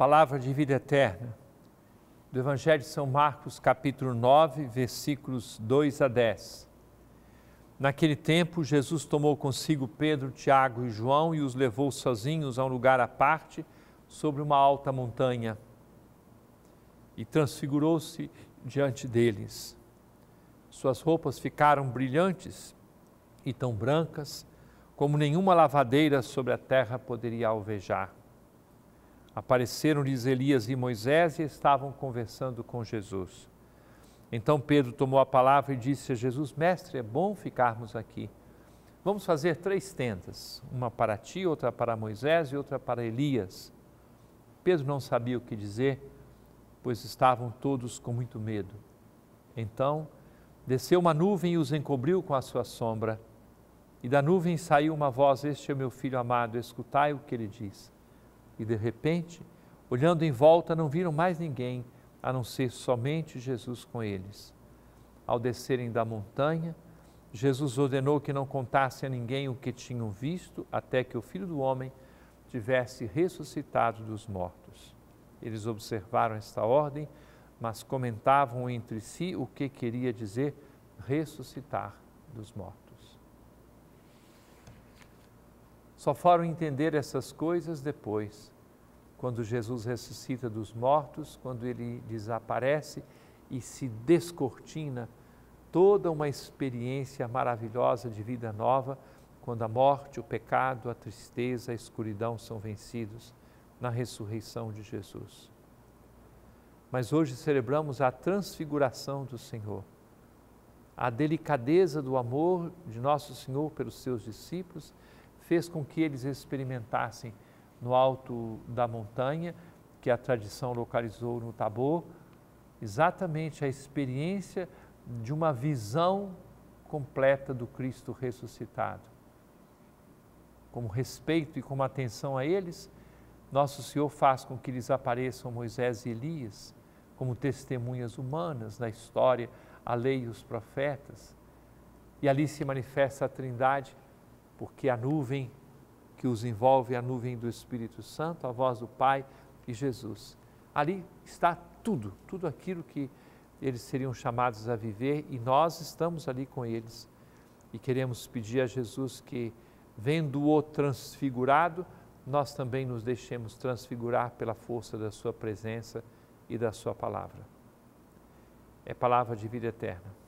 palavra de vida eterna, do Evangelho de São Marcos, capítulo 9, versículos 2 a 10. Naquele tempo, Jesus tomou consigo Pedro, Tiago e João e os levou sozinhos a um lugar à parte, sobre uma alta montanha, e transfigurou-se diante deles. Suas roupas ficaram brilhantes e tão brancas como nenhuma lavadeira sobre a terra poderia alvejar. Apareceram-lhes Elias e Moisés e estavam conversando com Jesus. Então Pedro tomou a palavra e disse a Jesus: Mestre, é bom ficarmos aqui. Vamos fazer três tendas, uma para ti, outra para Moisés e outra para Elias. Pedro não sabia o que dizer, pois estavam todos com muito medo. Então desceu uma nuvem e os encobriu com a sua sombra. E da nuvem saiu uma voz: Este é meu filho amado, escutai o que ele diz. E de repente, olhando em volta, não viram mais ninguém, a não ser somente Jesus com eles. Ao descerem da montanha, Jesus ordenou que não contasse a ninguém o que tinham visto até que o filho do homem tivesse ressuscitado dos mortos. Eles observaram esta ordem, mas comentavam entre si o que queria dizer ressuscitar dos mortos. Só foram entender essas coisas depois, quando Jesus ressuscita dos mortos, quando ele desaparece e se descortina toda uma experiência maravilhosa de vida nova, quando a morte, o pecado, a tristeza, a escuridão são vencidos na ressurreição de Jesus. Mas hoje celebramos a transfiguração do Senhor, a delicadeza do amor de Nosso Senhor pelos seus discípulos fez com que eles experimentassem no alto da montanha, que a tradição localizou no Tabor, exatamente a experiência de uma visão completa do Cristo ressuscitado. Como respeito e como atenção a eles, nosso Senhor faz com que lhes apareçam Moisés e Elias como testemunhas humanas na história, a lei e os profetas. E ali se manifesta a Trindade porque a nuvem que os envolve, é a nuvem do Espírito Santo, a voz do Pai e Jesus. Ali está tudo, tudo aquilo que eles seriam chamados a viver e nós estamos ali com eles. E queremos pedir a Jesus que, vendo-o transfigurado, nós também nos deixemos transfigurar pela força da Sua presença e da Sua palavra. É palavra de vida eterna.